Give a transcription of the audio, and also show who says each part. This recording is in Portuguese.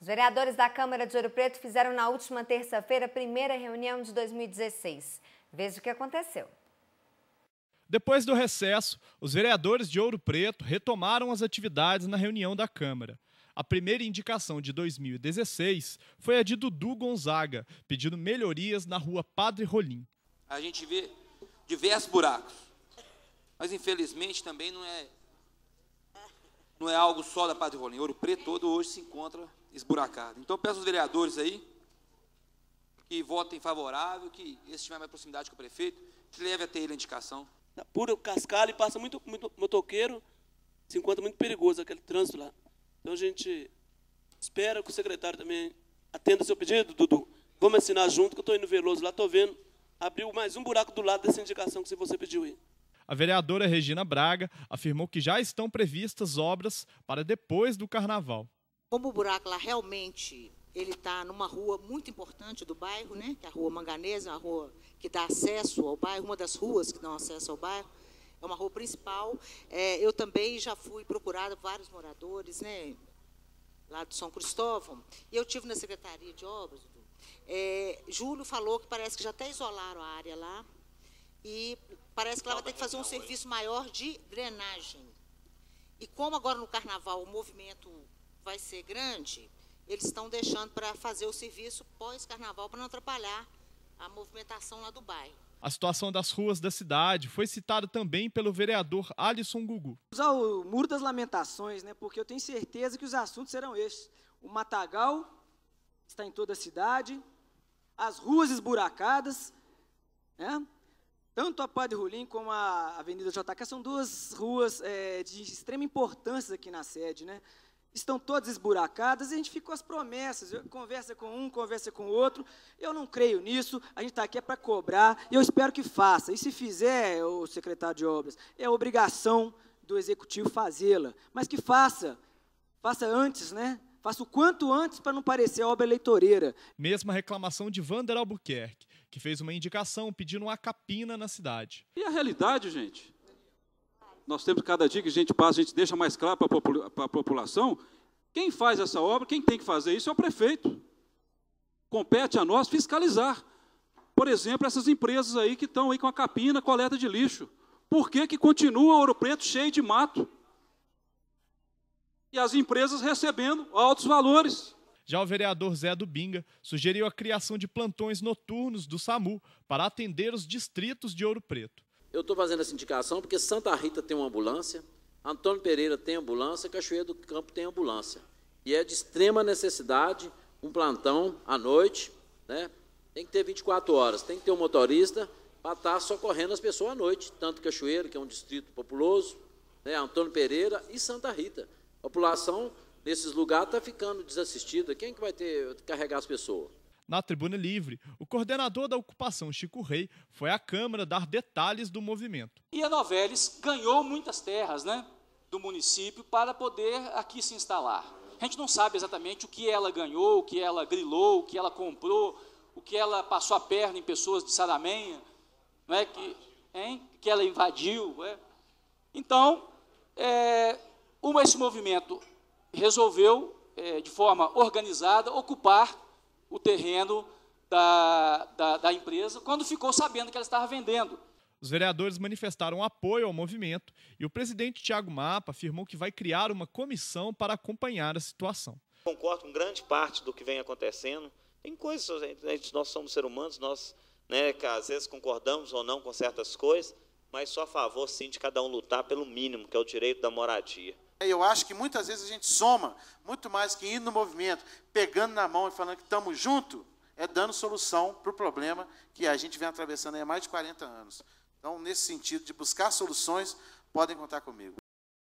Speaker 1: Os vereadores da Câmara de Ouro Preto fizeram na última terça-feira a primeira reunião de 2016. Veja o que aconteceu.
Speaker 2: Depois do recesso, os vereadores de Ouro Preto retomaram as atividades na reunião da Câmara. A primeira indicação de 2016 foi a de Dudu Gonzaga, pedindo melhorias na rua Padre Rolim.
Speaker 3: A gente vê diversos buracos, mas infelizmente também não é, não é algo só da Padre Rolim. Ouro Preto todo hoje se encontra esburacada. Então, peço aos vereadores aí que votem favorável, que esse tiver mais proximidade com o prefeito, que leve até ele a indicação. Na pura cascalho passa muito, muito motoqueiro, se encontra muito perigoso aquele trânsito lá. Então, a gente espera que o secretário também atenda o seu pedido, Dudu. Vamos assinar junto, que eu estou indo veloso lá, estou vendo. Abriu mais um buraco do lado dessa indicação que você pediu aí.
Speaker 2: A vereadora Regina Braga afirmou que já estão previstas obras para depois do carnaval
Speaker 1: como o buraco lá realmente ele está numa rua muito importante do bairro, né? Que é a rua Manganesa, uma rua que dá acesso ao bairro, uma das ruas que dão acesso ao bairro. É uma rua principal. É, eu também já fui procurada vários moradores, né? Lá do São Cristóvão. E eu tive na Secretaria de Obras. É, Júlio falou que parece que já até isolaram a área lá. E parece que lá vai ter que fazer um serviço maior de drenagem. E como agora no carnaval o movimento vai ser grande, eles estão deixando para fazer o serviço pós-carnaval para não atrapalhar a movimentação lá do bairro.
Speaker 2: A situação das ruas da cidade foi citada também pelo vereador Alisson
Speaker 3: Gugu. Usar o muro das lamentações, né, porque eu tenho certeza que os assuntos serão estes. O matagal está em toda a cidade, as ruas esburacadas, né, tanto a Padre Rulim como a Avenida JK são duas ruas é, de extrema importância aqui na sede, né? estão todas esburacadas, e a gente ficou as promessas, eu, conversa com um, conversa com outro, eu não creio nisso, a gente está aqui é para cobrar, e eu espero que faça, e se fizer, o secretário de obras, é obrigação do executivo fazê-la, mas que faça, faça antes, né? Faça o quanto antes para não parecer obra eleitoreira. Mesma reclamação de Vander Albuquerque, que fez uma
Speaker 2: indicação pedindo uma capina na cidade. E a realidade, gente? nós temos cada dia que a gente passa, a gente deixa mais claro para popula a população, quem faz essa obra, quem tem que fazer isso é o prefeito. Compete a nós fiscalizar. Por exemplo, essas empresas aí que estão aí com a capina, coleta de lixo. Por que, que continua Ouro Preto cheio de mato? E as empresas recebendo altos valores. Já o vereador Zé do Binga sugeriu a criação de plantões noturnos do SAMU para atender os distritos de Ouro Preto.
Speaker 3: Eu estou fazendo essa indicação porque Santa Rita tem uma ambulância, Antônio Pereira tem ambulância, Cachoeira do Campo tem ambulância. E é de extrema necessidade um plantão à noite, né? Tem que ter 24 horas, tem que ter um motorista para estar tá socorrendo as pessoas à noite, tanto Cachoeira, que é um distrito populoso, né? Antônio Pereira e Santa Rita. A população nesses lugares está ficando desassistida. Quem que vai ter carregar as pessoas?
Speaker 2: Na tribuna livre, o coordenador da ocupação Chico Rei foi à Câmara dar detalhes do movimento.
Speaker 3: E a Novelis ganhou muitas terras
Speaker 2: né, do município para poder aqui se instalar. A gente não sabe exatamente o que ela ganhou, o que ela grilou, o que ela comprou, o que ela passou a perna em pessoas de Saramenha, não é que, hein, que ela invadiu. É. Então, é, esse movimento resolveu, é, de forma organizada, ocupar o terreno da, da, da empresa quando ficou sabendo que ela estava vendendo. Os vereadores manifestaram apoio ao movimento e o presidente Tiago Mapa afirmou que vai criar uma comissão para acompanhar a situação. Concordo com grande parte do que vem acontecendo. Tem coisas, nós somos seres humanos, nós né, às vezes concordamos ou não com certas coisas, mas sou a favor sim de cada um lutar pelo mínimo, que é o direito da moradia. Eu acho que muitas vezes a gente soma muito mais que indo no movimento, pegando na mão e falando que estamos junto, é dando solução para o problema que a gente vem atravessando há mais de 40 anos. Então, nesse sentido de buscar soluções, podem contar comigo.